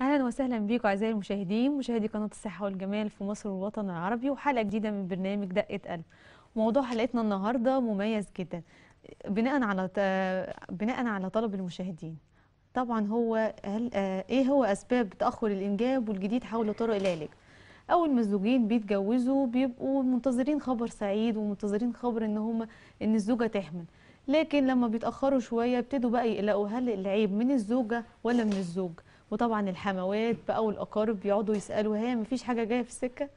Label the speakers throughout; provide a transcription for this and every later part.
Speaker 1: اهلا وسهلا بيكم اعزائي المشاهدين مشاهدي قناه الصحه والجمال في مصر والوطن العربي وحلقه جديده من برنامج دقه قلب موضوع حلقتنا النهارده مميز جدا بناء على بناء على طلب المشاهدين طبعا هو هل ايه هو اسباب تاخر الانجاب والجديد حول طرق العلاج اول ما الزوجين بيتجوزوا بيبقوا منتظرين خبر سعيد ومنتظرين خبر ان هم ان الزوجه تحمل لكن لما بيتاخروا شويه ابتدوا بقى يقلقوا هل العيب من الزوجه ولا من الزوج وطبعا الحموات بقى والاقارب بيقعدوا يسالوا هي مفيش حاجه جايه في السكه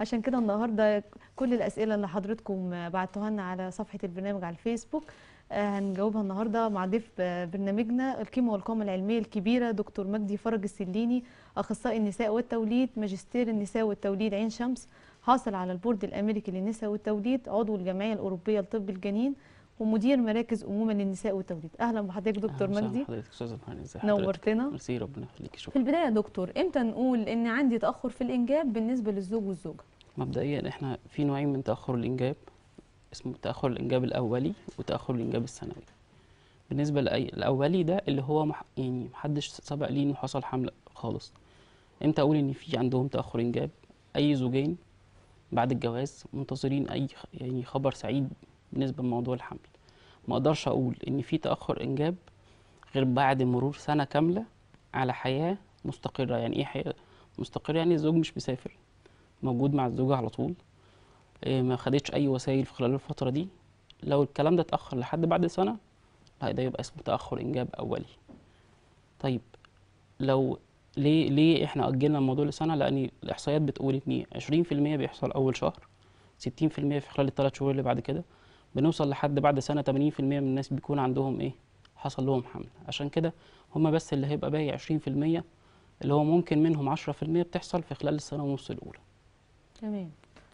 Speaker 1: عشان كده النهارده كل الاسئله اللي حضرتكم بعتوها لنا على صفحه البرنامج على الفيسبوك آه، هنجاوبها النهارده مع ضيف برنامجنا القيمه والقامه العلميه الكبيره دكتور مجدي فرج السليني اخصائي النساء والتوليد ماجستير النساء والتوليد عين شمس حاصل على البورد الامريكي للنساء والتوليد عضو الجمعيه الاوروبيه لطب الجنين ومدير مراكز امومه للنساء والتوليد اهلا بحضرتك دكتور مجدي
Speaker 2: حضرتك استاذه رحمن ازي نورتنا ميرسي ربنا يخليكي شكرا في
Speaker 1: البدايه يا دكتور امتى نقول ان عندي تاخر في الانجاب بالنسبه للزوج والزوجه
Speaker 2: مبدئيا احنا في نوعين من تاخر الانجاب اسمه تاخر الانجاب الاولي وتاخر الانجاب الثانوي بالنسبه لأي الاولي ده اللي هو مح... يعني محدش سبق ليه انه حصل حمل خالص امتى اقول ان في عندهم تاخر انجاب اي زوجين بعد الجواز منتظرين اي يعني خبر سعيد بالنسبه لموضوع الحمل ما اقدرش اقول ان في تاخر انجاب غير بعد مرور سنه كامله على حياه مستقره يعني ايه حياه مستقره يعني الزوج مش مسافر موجود مع الزوجه على طول آه، ما خدتش اي وسائل في خلال الفتره دي لو الكلام ده اتاخر لحد بعد سنه لا ده يبقى اسمه تاخر انجاب اولي طيب لو ليه ليه احنا اجلنا الموضوع لسنه لان الاحصائيات بتقول ان 20% بيحصل اول شهر 60% في خلال الثلاث شهور اللي بعد كده بنوصل لحد بعد سنه 80% من الناس بيكون عندهم ايه حصل لهم حمل عشان كده هم بس اللي هيبقى باقي 20% اللي هو ممكن منهم 10% بتحصل في خلال السنه ونص الاولى
Speaker 1: تمام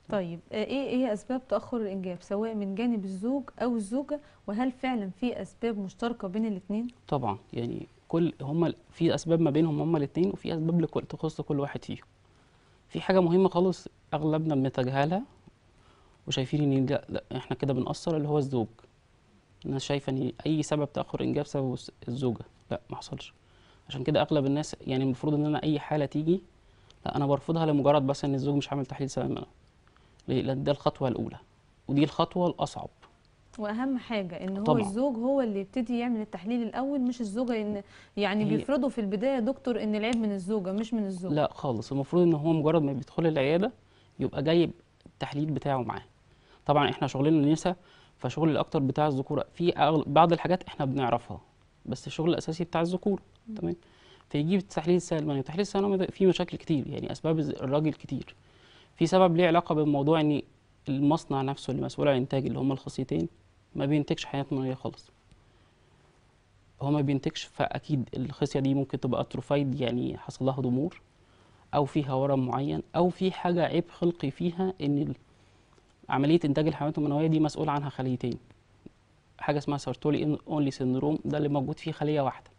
Speaker 1: طيب آه، ايه ايه اسباب تاخر الانجاب سواء من جانب الزوج او الزوجه وهل فعلا في اسباب مشتركه بين الاثنين
Speaker 2: طبعا يعني كل هم في اسباب ما بينهم هم الاثنين وفي اسباب تخص كل واحد فيهم في حاجه مهمه خالص اغلبنا بنتجاهلها وشايفين ان لا, لا احنا كده بنأثر اللي هو الزوج الناس شايفه ان اي سبب تاخر انجاب سببه الزوجه لا ما حصلش عشان كده اغلب الناس يعني المفروض ان انا اي حاله تيجي لا انا برفضها لمجرد بس ان الزوج مش عامل تحليل سلام ليه لان ده الخطوه الاولى ودي الخطوه الاصعب
Speaker 1: واهم حاجه ان هو طبعا. الزوج هو اللي يبتدي يعمل التحليل الاول مش الزوجه ان يعني بيفرضوا في البدايه دكتور ان العيب من الزوجه مش من الزوج لا
Speaker 2: خالص المفروض ان هو مجرد ما بيدخل العياده يبقى جايب التحليل بتاعه معاه طبعا احنا شغلنا النساء فشغل الاكتر بتاع الذكور في بعض الحاجات احنا بنعرفها بس الشغل الاساسي بتاع الذكور تمام فيجيب تحليل السائل المنوي يعني تحليل السائل المنوي فيه مشاكل كتير يعني اسباب الراجل كتير في سبب ليه علاقه بموضوع ان المصنع نفسه اللي مسؤول عن الانتاج اللي هم الخصيتين ما بينتجش حيات منويه خالص هو ما بينتجش فاكيد الخصيه دي ممكن تبقى اتروفايد يعني حصل لها ضمور او فيها ورم معين او في حاجه عيب خلقي فيها ان عمليه انتاج الحيوانات المنويه دي مسؤول عنها خليتين حاجه اسمها سارتولي اونلي سندروم ده اللي موجود فيه خليه واحده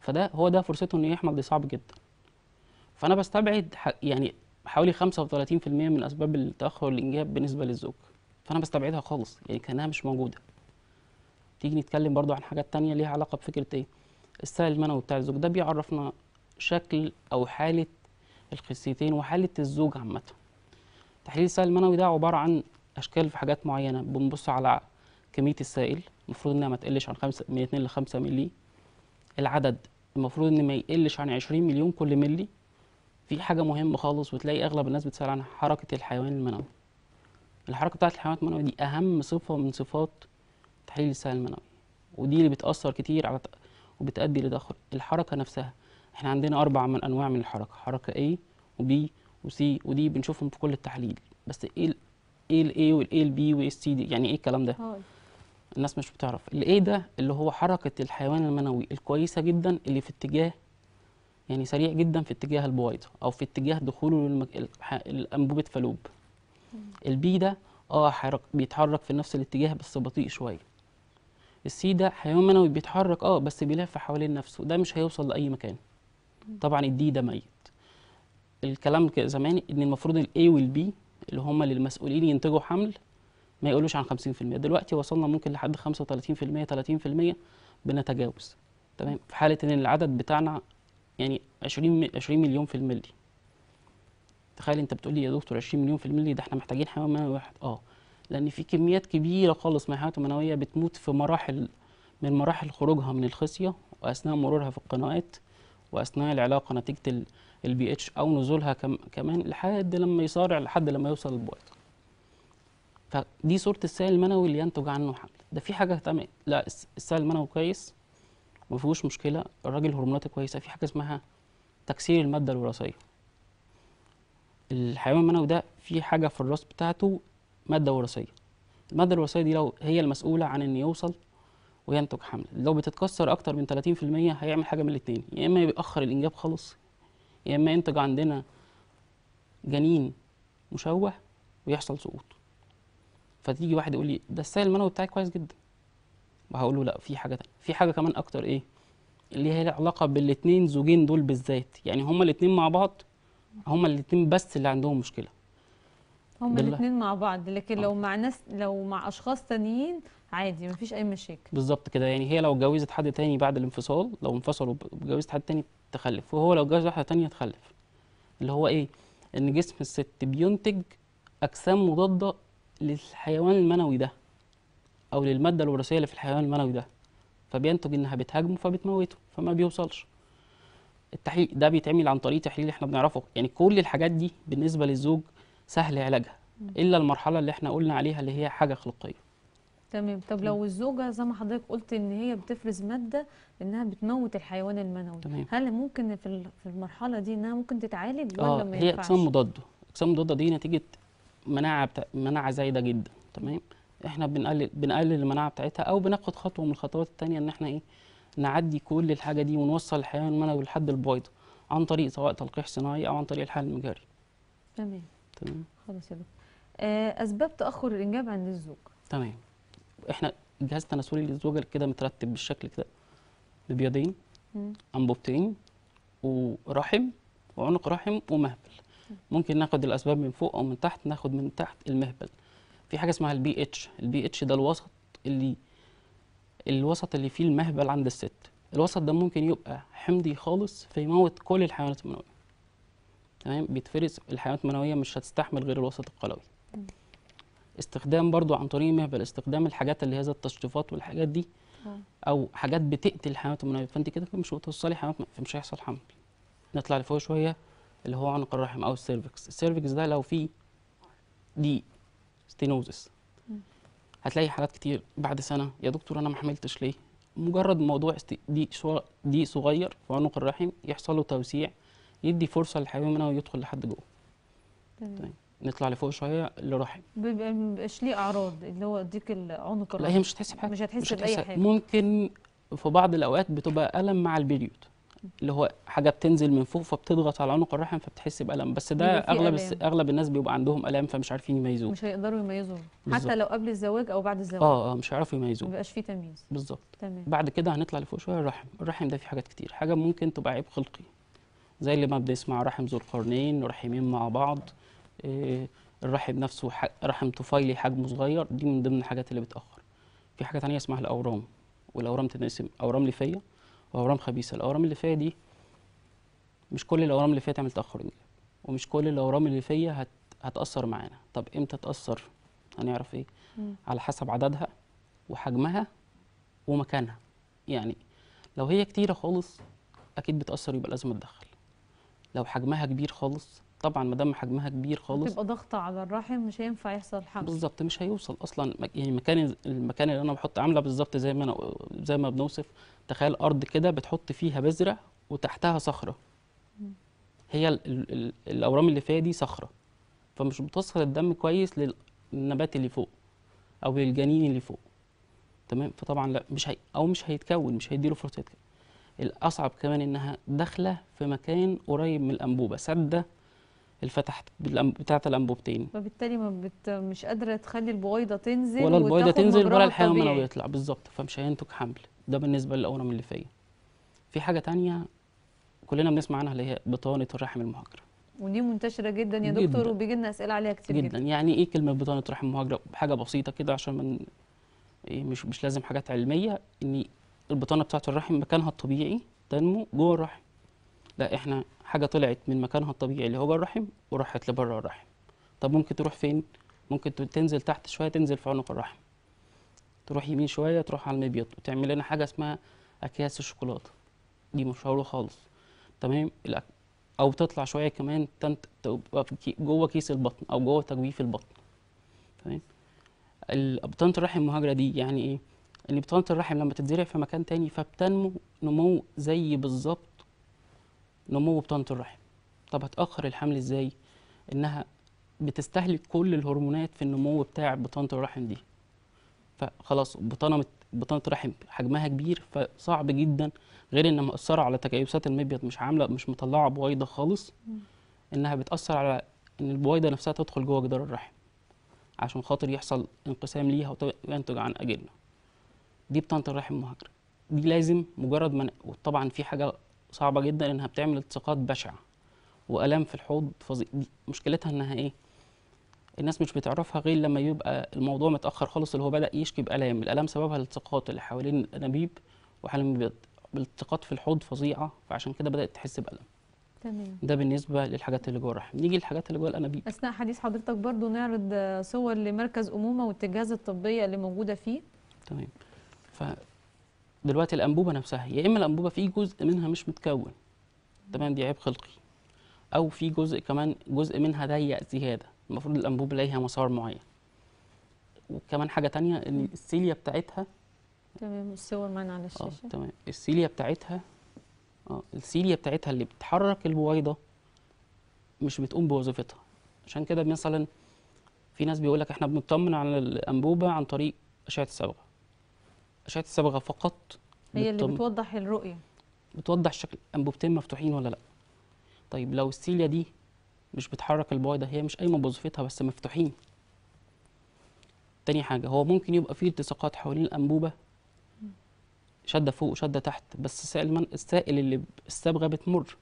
Speaker 2: فده هو ده فرصته انه يحمل دي صعب جدا فانا بستبعد يعني حوالي 35% من اسباب التاخر الانجاب بالنسبه للزوج فانا بستبعدها خالص يعني كانها مش موجوده تيجي نتكلم برضو عن حاجات تانية ليها علاقه بفكره ايه السائل المنوي بتاع الزوج ده بيعرفنا شكل او حاله الخصيتين وحاله الزوج عامه تحليل السائل المنوي ده عباره عن اشكال في حاجات معينه بنبص على كميه السائل المفروض انها ما تقلش عن 5 من 2 ل 5 مللي العدد المفروض ان ما يقلش عن 20 مليون كل ملي في حاجه مهمه خالص وتلاقي اغلب الناس بتسال عن حركه الحيوان المنوي الحركه بتاعه الحيوان المنوي دي اهم صفه من صفات تحليل السائل المنوي ودي اللي بتاثر كتير على وبتؤدي لتاخر الحركه نفسها احنا عندنا اربع من انواع من الحركه حركه A وB وسي ودي بنشوفهم في كل التحليل بس ايه الاي الاي والاي البي والاس تي دي يعني ايه الكلام ده هاي. الناس مش بتعرف الاي ده اللي هو حركه الحيوان المنوي الكويسه جدا اللي في اتجاه يعني سريع جدا في اتجاه البويضه او في اتجاه دخوله للمك... الانبوبه فالوب البي ده اه حرك بيتحرك في نفس الاتجاه بس بطيء شويه السي ده حيوان منوي بيتحرك اه بس بيلف حوالين نفسه ده مش هيوصل لاي مكان طبعا الدي ده ميت الكلام زمان ان المفروض الاي والبي اللي هم للمسؤولين ينتجوا حمل ما يقولوش عن 50% دلوقتي وصلنا ممكن لحد 35% 30% بنتجاوز تمام في حاله ان العدد بتاعنا يعني 20 20 مليون في الملي تخيل انت بتقول لي يا دكتور 20 مليون في الملي ده احنا محتاجين حيوان منوي واحد اه لان في كميات كبيره خالص من الحيوانات المنويه بتموت في مراحل من مراحل خروجها من الخصيه واثناء مرورها في القنوات واثناء العلاقه نتيجه البي اتش او نزولها كمان لحد لما يصارع لحد لما يوصل للبويضه فدي صوره السائل المنوي اللي ينتج عنه حمل ده في حاجه تمام لا السائل المنوي كويس ما فيهوش مشكله الراجل هرموناته كويسه في حاجه اسمها تكسير الماده الوراثيه الحيوان المنوي ده في حاجه في الراس بتاعته ماده وراثيه الماده الوراثيه دي لو هي المسؤوله عن ان يوصل وينتج حمل لو بتتكسر اكتر من 30% هيعمل حاجه من الاثنين يا اما بيأخر الانجاب خالص يا اما ينتج عندنا جنين مشوه ويحصل سقوط فتيجي واحد يقول لي ده السائل المنوي بتاعي كويس جدا وهقول له لا في حاجه تانية في حاجه كمان اكتر ايه اللي هي علاقه بالاثنين زوجين دول بالذات يعني هما الاثنين مع بعض هما الاثنين بس اللي عندهم مشكله
Speaker 1: هما الاثنين مع بعض لكن آه. لو مع ناس لو مع اشخاص تانيين عادي مفيش اي مشاكل
Speaker 2: بالظبط كده يعني هي لو اتجوزت حد تاني بعد الانفصال لو انفصلوا اتجوزت حد تاني تخلف وهو لو اتجوز واحدة تانية تخلف اللي هو إيه؟ إن جسم الست بينتج أجسام مضادة للحيوان المنوي ده أو للمادة الوراثية اللي في الحيوان المنوي ده فبينتج إنها بتهاجمه فبتموته فما بيوصلش التحليل ده بيتعمل عن طريق تحليل احنا بنعرفه يعني كل الحاجات دي بالنسبة للزوج سهل علاجها إلا المرحلة اللي احنا قلنا عليها اللي هي حاجة خلقيه
Speaker 1: تمام طب لو الزوجه زي ما حضرتك قلت ان هي بتفرز ماده انها بتموت الحيوان المنوي تمام. هل ممكن في المرحله دي انها ممكن تتعالج ولا آه ما هي اجسام مضاده
Speaker 2: اجسام مضاده دي نتيجه مناعه بتا... مناعه زايده جدا تمام احنا بنقلل بنقلل المناعه بتاعتها او بناخد خطوه من الخطوات الثانيه ان احنا ايه نعدي كل الحاجه دي ونوصل الحيوان المنوي لحد البويضه عن طريق سواء تلقيح صناعي او عن طريق الحال المجاري تمام تمام
Speaker 1: خلاص يا دكتور آه، اسباب تاخر الانجاب عند الزوج
Speaker 2: تمام احنا الجهاز التناسلي للزوجه كده مترتب بالشكل كده ببيضين انبوبتين ورحم وعنق رحم ومهبل ممكن ناخد الاسباب من فوق او من تحت ناخد من تحت المهبل في حاجه اسمها البي اتش البي اتش ده الوسط اللي الوسط اللي فيه المهبل عند الست الوسط ده ممكن يبقى حمضي خالص فيموت كل الحيوانات المنويه تمام بيتفرز الحيوانات المنويه مش هتستحمل غير الوسط القلوي استخدام برضو عن طريق المهبل استخدام الحاجات اللي هي زي التشطيفات والحاجات دي اه. او حاجات بتقتل الحيوانات المنويه فانت كده مش هتوصلي حيوانات فمش هيحصل حمل نطلع لفوق شويه اللي هو عنق الرحم او السيرفكس السيرفكس ده لو فيه دي ستينوزس هتلاقي حالات كتير بعد سنه يا دكتور انا ما حملتش ليه مجرد موضوع دي دي صغير في عنق الرحم يحصل له توسيع يدي فرصه للحيوان المنوي ويدخل لحد جوه تمام طيب. نطلع لفوق شويه للرحم
Speaker 1: بيبقى مبيبقاش ليه اعراض اللي هو ديك العنق لا هي مش هتحس بحاجه مش هتحس باي حاجه
Speaker 2: ممكن في بعض الاوقات بتبقى الم مع البيريود اللي هو حاجه بتنزل من فوق فبتضغط على عنق الرحم فبتحس بالم بس ده اغلب ألم. اغلب الناس بيبقى عندهم الام فمش عارفين يميزوه مش
Speaker 1: هيقدروا يميزوه حتى لو قبل الزواج او بعد الزواج اه اه
Speaker 2: مش هيعرفوا يميزوه مبيبقاش
Speaker 1: فيه تمييز بالظبط تمام
Speaker 2: بعد كده هنطلع لفوق شويه الرحم الرحم ده فيه حاجات كتير حاجه ممكن تبقى عيب خلقي زي اللي ما بنسمع رحم ذو القرنين رحمين مع بعض إيه، الرحم نفسه رحم طفيلي حجمه صغير دي من ضمن الحاجات اللي بتاخر في حاجه ثانيه اسمها الاورام والاورام تنقسم اورام ليفيه واورام خبيثه الاورام اللي فيها دي مش كل الاورام اللي فيها تعمل تاخر ومش كل الاورام فيها هت... هتاثر معانا طب امتى تاثر هنعرف ايه مم. على حسب عددها وحجمها ومكانها يعني لو هي كتيره خالص اكيد بتاثر يبقى لازم اتدخل لو حجمها كبير خالص طبعا ما دام حجمها كبير خالص تبقى
Speaker 1: ضغطه على الرحم مش هينفع
Speaker 2: يحصل حمل بالظبط مش هيوصل اصلا يعني مكان المكان اللي انا بحط عامله بالظبط زي ما انا زي ما بنوصف تخيل ارض كده بتحط فيها بذره وتحتها صخره هي ال ال الاورام اللي فيها دي صخره فمش بتوصل الدم كويس للنبات اللي فوق او للجنين اللي فوق تمام فطبعا لا مش هي او مش هيتكون مش هيديله فرصه يتكون الاصعب كمان انها داخله في مكان قريب من الانبوبه سده الفتحات بتاعه الانبوبتين
Speaker 1: فبالتالي ما بت... مش قادره تخلي البويضه تنزل ولا البويضه تنزل ولا الحيوان
Speaker 2: يطلع بالظبط فمش هينتج حمل ده بالنسبه للاورام الليفيه في حاجه تانية كلنا بنسمع عنها اللي هي بطانه الرحم المهاجره
Speaker 1: ودي منتشره جدا يا جداً. دكتور وبيجي لنا اسئله عليها كتير جدا, جداً.
Speaker 2: يعني ايه كلمه بطانه رحم مهاجره حاجه بسيطه كده عشان من إيه، مش مش لازم حاجات علميه ان البطانه بتاعه الرحم مكانها الطبيعي تنمو جوه الرحم لا احنا حاجه طلعت من مكانها الطبيعي اللي هو جوه الرحم وراحت لبره الرحم طب ممكن تروح فين ممكن تنزل تحت شويه تنزل في عنق الرحم تروح يمين شويه تروح على المبيض وتعمل لنا حاجه اسمها اكياس الشوكولاته دي مشهوره خالص تمام او تطلع شويه كمان تبقى جوه كيس البطن او جوه تجويف البطن تمام بطانه الرحم المهاجره دي يعني ايه ان بطانه الرحم لما تتزرع في مكان تاني فبتنمو نمو زي بالظبط نمو بطانه الرحم طب هتاخر الحمل ازاي انها بتستهلك كل الهرمونات في النمو بتاع بطانه الرحم دي فخلاص بطانه بطانه الرحم حجمها كبير فصعب جدا غير انها مأثره على تكيسات المبيض مش عامله مش مطلعه بويضه خالص انها بتأثر على ان البويضه نفسها تدخل جوه جدار الرحم عشان خاطر يحصل انقسام ليها وينتج عن اجنه دي بطانه الرحم المهاجره دي لازم مجرد ما طبعا في حاجه صعبه جدا انها بتعمل التصاقات بشعه والام في الحوض فظيع مشكلتها انها ايه الناس مش بتعرفها غير لما يبقى الموضوع متاخر خالص اللي هو بدا يشكي بالام الالام سببها الالتقاط اللي حوالين الانابيب وحاله بالالتقاط في الحوض فظيعه فعشان كده بدات تحس بالم تمام ده بالنسبه للحاجات اللي جوه الرحم نيجي للحاجات اللي جوه الانابيب
Speaker 1: اثناء حديث حضرتك برضو نعرض صور لمركز امومه والتجهيز الطبيه اللي موجوده فيه
Speaker 2: تمام دلوقتي الانبوبه نفسها يا اما الانبوبه في جزء منها مش متكون تمام دي عيب خلقي او في جزء كمان جزء منها ضيق زياده المفروض الانبوبه ليها مسار معين وكمان حاجه تانية ان السيليا بتاعتها
Speaker 1: تمام الصور معانا على آه، الشاشه اه تمام
Speaker 2: السيليا بتاعتها اه السيليا بتاعتها اللي بتحرك البويضه مش بتقوم بوظيفتها عشان كده مثلا في ناس بيقول لك احنا بنطمن على الانبوبه عن طريق اشعه الصبغه أشعة الصبغة فقط هي اللي
Speaker 1: بتوضح الرؤية
Speaker 2: بتوضح شكل أنبوبتين مفتوحين ولا لأ طيب لو السيليا دي مش بتحرك البويضة هي مش قايمة بوظيفتها بس مفتوحين تاني حاجة هو ممكن يبقى فيه التصاقات حوالين الأنبوبة شدة فوق وشدة تحت بس السائل من السائل اللي الصبغة بتمر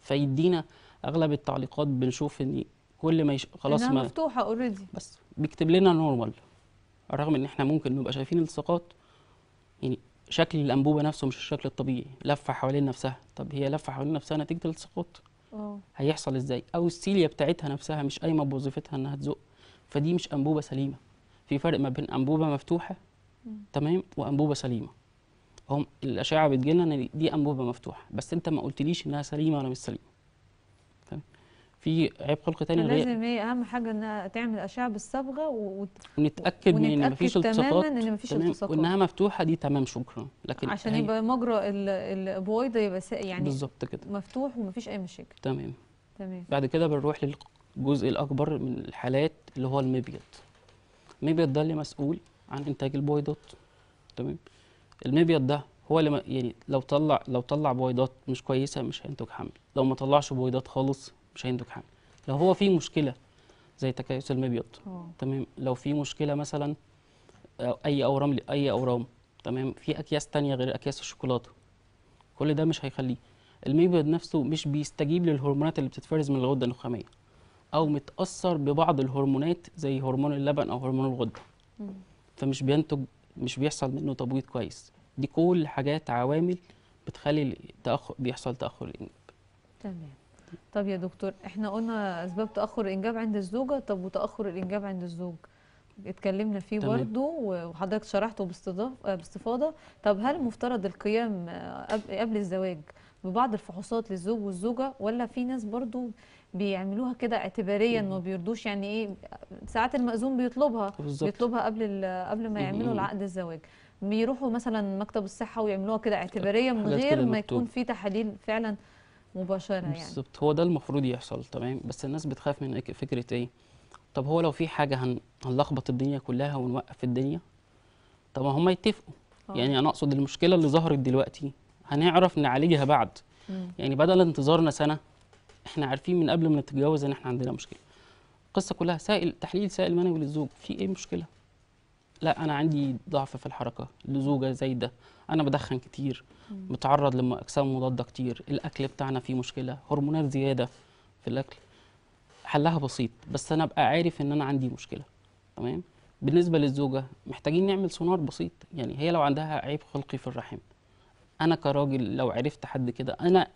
Speaker 2: فيدينا أغلب التعليقات بنشوف إن كل ما يش... خلاص ما
Speaker 1: مفتوحة اوريدي بس
Speaker 2: بيكتب لنا نورمال رغم إن إحنا ممكن نبقى شايفين التصاقات يعني شكل الانبوبه نفسه مش الشكل الطبيعي لفه حوالين نفسها طب هي لفه حوالين نفسها نتيجه اه هيحصل ازاي او السيليا بتاعتها نفسها مش قايمه بوظيفتها انها تزق فدي مش انبوبه سليمه في فرق ما بين انبوبه مفتوحه م. تمام وانبوبه سليمه هم الاشعه بتجي لنا ان دي انبوبه مفتوحه بس انت ما قلتليش انها سليمه ولا مش سليمه تمام في عيب خلق تاني لازم
Speaker 1: هي ايه اهم حاجه انها تعمل اشعه بالصبغه و...
Speaker 2: ونتاكد من ان مفيش التصاقات تماما ان مفيش التصاقات وانها مفتوحه دي تمام شكرا لكن عشان يبقى
Speaker 1: مجرى البويضه يبقى يعني بالظبط كده مفتوح ومفيش اي مشاكل
Speaker 2: تمام تمام بعد كده بنروح للجزء الاكبر من الحالات اللي هو المبيض المبيض ده اللي مسؤول عن انتاج البويضات تمام المبيض ده هو اللي يعني لو طلع لو طلع بويضات مش كويسه مش هينتج حمل لو ما طلعش بويضات خالص مش هينتج حاجه لو هو في مشكله زي تكيس المبيض اه. تمام لو في مشكله مثلا اي اورام اي اورام تمام في اكياس تانية غير اكياس الشوكولاته كل ده مش هيخليه المبيض نفسه مش بيستجيب للهرمونات اللي بتتفرز من الغده النخاميه او متاثر ببعض الهرمونات زي هرمون اللبن او هرمون الغده فمش بينتج مش بيحصل منه تبويض كويس دي كل حاجات عوامل بتخلي تاخر بيحصل تاخر الانجاب
Speaker 1: تمام طب يا دكتور احنا قلنا اسباب تاخر الانجاب عند الزوجه طب وتاخر الانجاب عند الزوج اتكلمنا فيه برضه وحضرتك شرحته باستفاضه طب هل مفترض القيام قبل الزواج ببعض الفحوصات للزوج والزوجه ولا في ناس برضه بيعملوها كده اعتباريا ما بيرضوش يعني ايه ساعات المأذون بيطلبها بالزبط. بيطلبها قبل قبل ما يعملوا العقد الزواج بيروحوا مثلا مكتب الصحه ويعملوها كده اعتباريا من غير ما يكون في تحاليل فعلا مباشره يعني
Speaker 2: بالظبط هو ده المفروض يحصل تمام بس الناس بتخاف من فكره ايه طب هو لو في حاجه هن... هنلخبط الدنيا كلها ونوقف الدنيا طب ما هم يتفقوا أوه. يعني انا اقصد المشكله اللي ظهرت دلوقتي هنعرف نعالجها بعد مم. يعني بدل انتظارنا سنه احنا عارفين من قبل ما نتجوز ان احنا عندنا مشكله القصه كلها سائل تحليل سائل منوي للزوج في ايه مشكله لا انا عندي ضعف في الحركه لزوجه زايده انا بدخن كتير متعرض لاجسام مضاده كتير الاكل بتاعنا فيه مشكله هرمونات زياده في الاكل حلها بسيط بس انا ابقى عارف ان انا عندي مشكله تمام بالنسبه للزوجه محتاجين نعمل سونار بسيط يعني هي لو عندها عيب خلقي في الرحم انا كراجل لو عرفت حد كده انا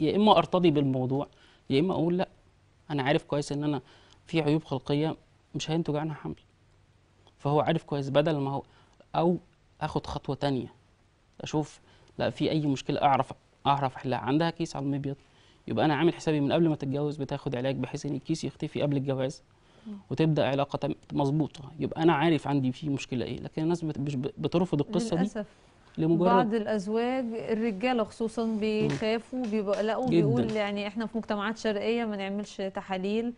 Speaker 2: يا اما ارتضي بالموضوع يا اما اقول لا انا عارف كويس ان انا في عيوب خلقيه مش هينتج عنها حمل فهو عارف كويس بدل ما هو او اخد خطوه تانية اشوف لا في اي مشكله اعرف اعرف احلها عندها كيس على المبيض يبقى انا عامل حسابي من قبل ما تتجوز بتاخد علاج بحيث ان الكيس يختفي قبل الجواز وتبدا علاقه مظبوطه يبقى انا عارف عندي في مشكله ايه لكن الناس بترفض القصه للأسف. دي لمجرد بعض
Speaker 1: الازواج الرجاله خصوصا بيخافوا بيقلقوا بيقول يعني احنا في مجتمعات شرقيه ما نعملش تحاليل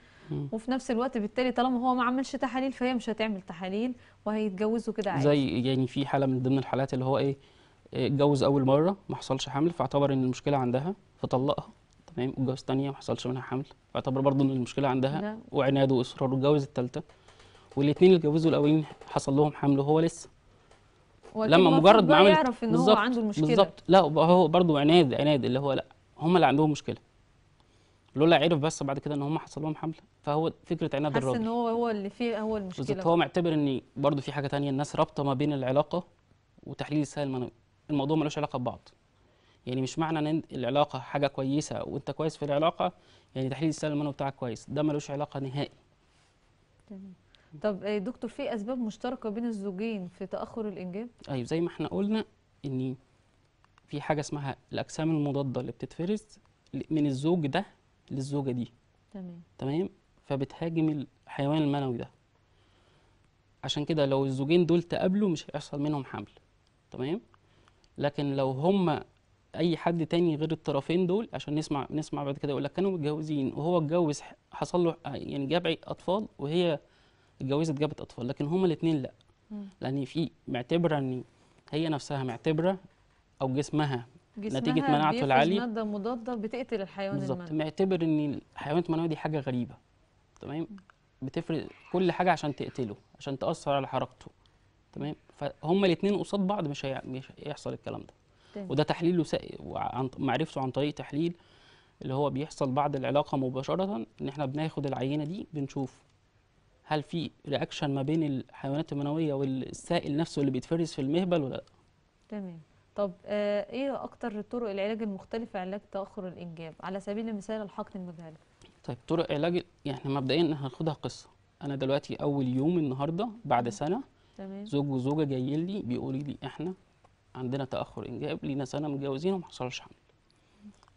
Speaker 1: وفي نفس الوقت بالتالي طالما هو ما عملش تحاليل فهي مش هتعمل تحاليل وهيتجوزوا كده عادي زي
Speaker 2: يعني في حاله من ضمن الحالات اللي هو ايه, إيه، اتجوز اول مره ما حصلش حمل فاعتبر ان المشكله عندها فطلقها تمام واتجوز ثانيه ما حصلش منها حمل فاعتبر برضه ان المشكله عندها نعم. وعناد واصرار واتجوز الثالثه والاثنين اللي اتجوزوا الاولين حصل لهم حمل وهو لسه لما مجرد ما عمل يعرف ان هو عنده المشكله بالظبط لا هو برضه عناد عناد اللي هو لا هم اللي عندهم مشكله لولا عرف بس بعد كده ان هم حصل لهم حمله فهو فكره عناد الراجل حاسس ان
Speaker 1: هو هو اللي فيه هو المشكله بالظبط هو
Speaker 2: معتبر ان برضه في حاجه ثانيه الناس رابطه ما بين العلاقه وتحليل السهل المنوي الموضوع ملوش علاقه ببعض يعني مش معنى ان العلاقه حاجه كويسه وانت كويس في العلاقه يعني تحليل السهل المنوي بتاعك كويس ده ملوش علاقه نهائي
Speaker 1: تمام طب آه، دكتور في اسباب مشتركه بين الزوجين في تاخر الانجاب
Speaker 2: ايوه زي ما احنا قلنا ان في حاجه اسمها الاجسام المضاده اللي بتتفرز من الزوج ده للزوجه دي تمام تمام فبتهاجم الحيوان المنوي ده عشان كده لو الزوجين دول تقابلوا مش هيحصل منهم حمل تمام لكن لو هما اي حد تاني غير الطرفين دول عشان نسمع نسمع بعد كده يقول لك كانوا متجوزين وهو اتجوز حصل له يعني جاب اطفال وهي اتجوزت جابت اطفال لكن هما الاثنين لا لان في معتبره ان هي نفسها معتبره او جسمها نتيجه مناعته العاليه ماده
Speaker 1: مضاده بتقتل الحيوان بالظبط
Speaker 2: معتبر ان الحيوانات المنويه دي حاجه غريبه تمام بتفرق كل حاجه عشان تقتله عشان تاثر على حركته تمام فهم الاثنين قصاد بعض مش هيحصل الكلام ده تمام. وده تحليله سا... وعن... معرفته عن طريق تحليل اللي هو بيحصل بعد العلاقه مباشره ان احنا بناخد العينه دي بنشوف هل في رياكشن ما بين الحيوانات المنويه والسائل نفسه اللي بيتفرز في المهبل ولا لا
Speaker 1: تمام طب آه ايه اكتر طرق العلاج المختلفه علاج تاخر الانجاب على سبيل المثال الحقن المذهل
Speaker 2: طيب طرق علاج يعني احنا مبدئيا هناخدها قصه انا دلوقتي اول يوم النهارده بعد سنه تمام زوج وزوجه جايين لي بيقولوا لي احنا عندنا تاخر انجاب لينا سنه متجوزين وما حصلش حمل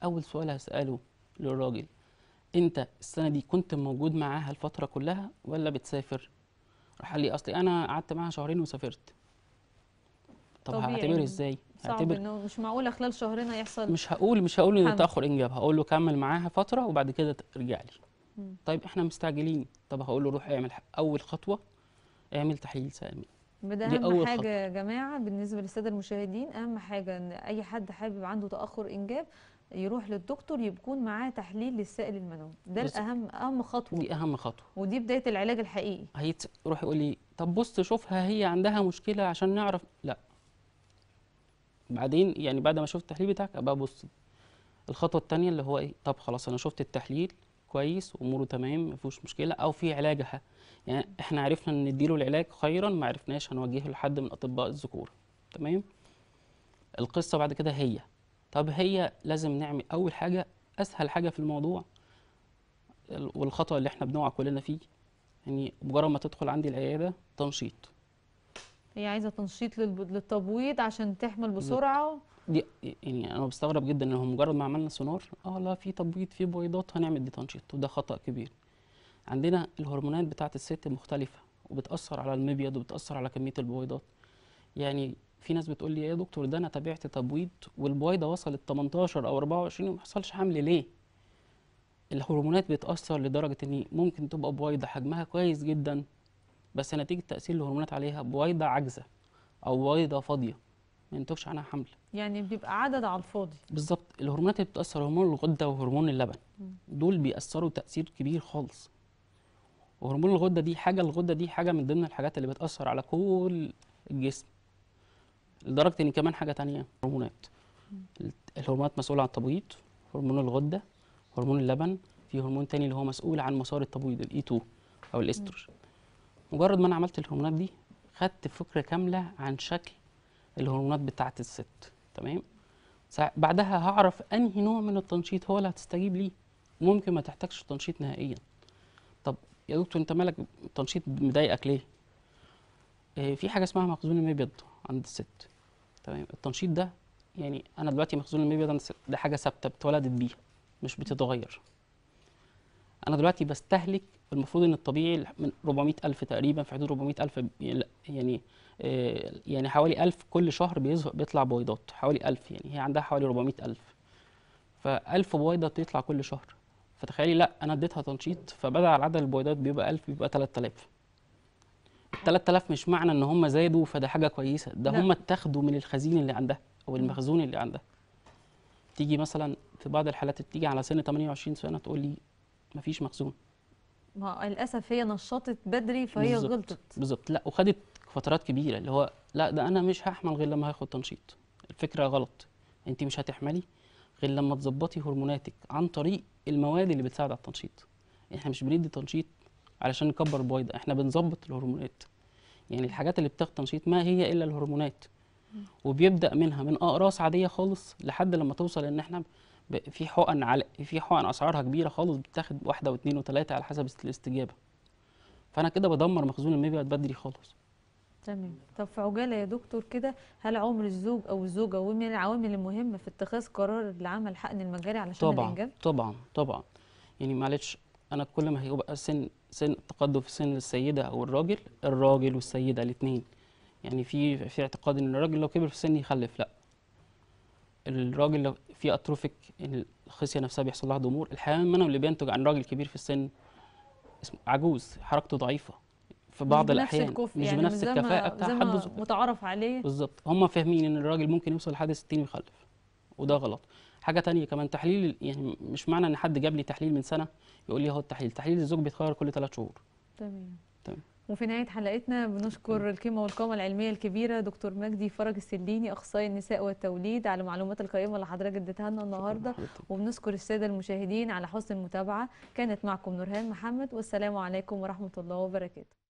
Speaker 2: اول سؤال هساله للراجل انت السنه دي كنت موجود معاها الفتره كلها ولا بتسافر راح قال لي اصلي انا قعدت معاها شهرين وسافرت طب هعتبر ازاي صعب انه
Speaker 1: مش معقوله خلال شهرين هيحصل مش
Speaker 2: هقول مش هقول ان تاخر انجاب هقول له كمل معاها فتره وبعد كده ارجع لي مم. طيب احنا مستعجلين طب هقول له روح اعمل اول خطوه اعمل تحليل سامي ده اهم حاجه
Speaker 1: يا جماعه بالنسبه للساده المشاهدين اهم حاجه ان اي حد حابب عنده تاخر انجاب يروح للدكتور يكون معاه تحليل للسائل المنوي ده الاهم اهم
Speaker 2: خطوه دي اهم خطوه
Speaker 1: ودي بدايه العلاج الحقيقي
Speaker 2: هيت روح يقول لي طب بص شوفها هي عندها مشكله عشان نعرف لا بعدين يعني بعد ما شفت التحليل بتاعك ابقى ابص الخطوه الثانيه اللي هو ايه طب خلاص انا شفت التحليل كويس اموره تمام ما فيهوش مشكله او في علاجها يعني احنا عرفنا ان نديله العلاج خيرا ما عرفناش هنوجهه لحد من اطباء الذكور تمام القصه بعد كده هي طب هي لازم نعمل اول حاجه اسهل حاجه في الموضوع والخطوه اللي احنا بنقع كلنا فيه يعني مجرد ما تدخل عندي العياده تنشيط
Speaker 1: هي عايزه تنشيط للتبويض عشان تحمل بسرعه
Speaker 2: دي يعني انا بستغرب جدا ان هو مجرد ما عملنا سونار اه لا في تبويض في بويضات هنعمل دي تنشيط وده خطا كبير عندنا الهرمونات بتاعه الست مختلفه وبتاثر على المبيض وبتاثر على كميه البويضات يعني في ناس بتقول لي إيه يا دكتور ده انا تابعت تبويض والبويضه وصلت 18 او 24 وما حصلش حمل ليه الهرمونات بتاثر لدرجه ان ممكن تبقى بويضه حجمها كويس جدا بس نتيجه تاثير الهرمونات عليها بويضه عاجزه او بويضه فاضيه ما ينتجش عنها حمل
Speaker 1: يعني بيبقى عدد على الفاضي
Speaker 2: بالظبط الهرمونات اللي بتاثر هرمون الغده وهرمون اللبن دول بيأثروا تأثير كبير خالص وهرمون الغده دي حاجه الغده دي حاجه من ضمن الحاجات اللي بتاثر على كل الجسم لدرجه ان كمان حاجه تانية هرمونات الهرمونات مسؤوله عن التبويض هرمون الغده هرمون اللبن في هرمون تاني اللي هو مسؤول عن مسار التبويض الاي 2 e او الاستروجين مجرد ما انا عملت الهرمونات دي خدت فكره كامله عن شكل الهرمونات بتاعه الست تمام بعدها هعرف انهي نوع من التنشيط هو اللي هتستجيب ليه ممكن ما تحتاجش تنشيط نهائيا طب يا دكتور انت مالك التنشيط مضايقك ليه اه في حاجه اسمها مخزون المبيض عند الست تمام التنشيط ده يعني انا دلوقتي مخزون المبيض عند الست ده حاجه ثابته اتولدت بيها مش بتتغير انا دلوقتي بستهلك المفروض ان الطبيعي من 400 الف تقريبا في حدود 400 الف يعني آه، يعني حوالي 1000 كل شهر بيظهر بيطلع بويضات حوالي 1000 يعني هي عندها حوالي 400 الف ف 1000 بويضه بتطلع كل شهر فتخيلي لا انا اديتها تنشيط فبدل عدد البويضات بيبقى 1000 بيبقى 3000 3000 مش معنى ان هم زادوا فده حاجه كويسه ده هم اتاخدوا من الخزين اللي عندها او المخزون اللي عندها تيجي مثلا في بعض الحالات بتيجي على سن 28 سنه تقول لي ما فيش مخزون
Speaker 1: ما للاسف هي نشطت بدري فهي بالزبط. غلطت
Speaker 2: بالظبط لا وخدت فترات كبيره اللي هو لا ده انا مش هحمل غير لما هاخد تنشيط الفكره غلط انت مش هتحملي غير لما تظبطي هرموناتك عن طريق المواد اللي بتساعد على التنشيط احنا مش بندي تنشيط علشان نكبر البويضه احنا بنظبط الهرمونات يعني الحاجات اللي بتاخد تنشيط ما هي الا الهرمونات وبيبدا منها من اقراص عاديه خالص لحد لما توصل ان احنا في حقن على في حقن اسعارها كبيره خالص بتاخد واحده واثنين وثلاثه على حسب الاستجابه فانا كده بدمر مخزون المبيعات بدري خالص
Speaker 1: تمام طب في عجاله يا دكتور كده هل عمر الزوج او الزوجه ومن العوامل المهمه في اتخاذ قرار العمل حقن المجاري علشان طبعا الانجاب
Speaker 2: طبعا طبعا يعني معلش انا كل ما هيبقى سن سن تقدم في سن السيده او الراجل الراجل والسيده الاثنين يعني في في اعتقاد ان الراجل لو كبر في السن يخلف لا الراجل اللي في اتروفيك الخصيه نفسها بيحصل لها ضمور الحيوان المنوي اللي بينتج عن راجل كبير في السن اسمه عجوز حركته ضعيفه في بعض الاحيان مش يعني، بنفس الكفاءه بتاع حد
Speaker 1: متعارف عليه بالظبط
Speaker 2: هم فاهمين ان الراجل ممكن يوصل لحد 60 ويخلف وده غلط حاجه تانية كمان تحليل يعني مش معنى ان حد جاب لي تحليل من سنه يقول لي اهو التحليل تحليل الزوج بيتغير كل 3 شهور تمام تمام
Speaker 1: وفي نهاية حلقتنا بنشكر القيمة والقامة العلمية الكبيرة دكتور مجدي فرج السليني أخصائي النساء والتوليد على المعلومات القيمة اللي حضرتك اديتها لنا النهاردة وبنشكر السادة المشاهدين على حسن المتابعة كانت معكم نورهان محمد والسلام عليكم ورحمة الله وبركاته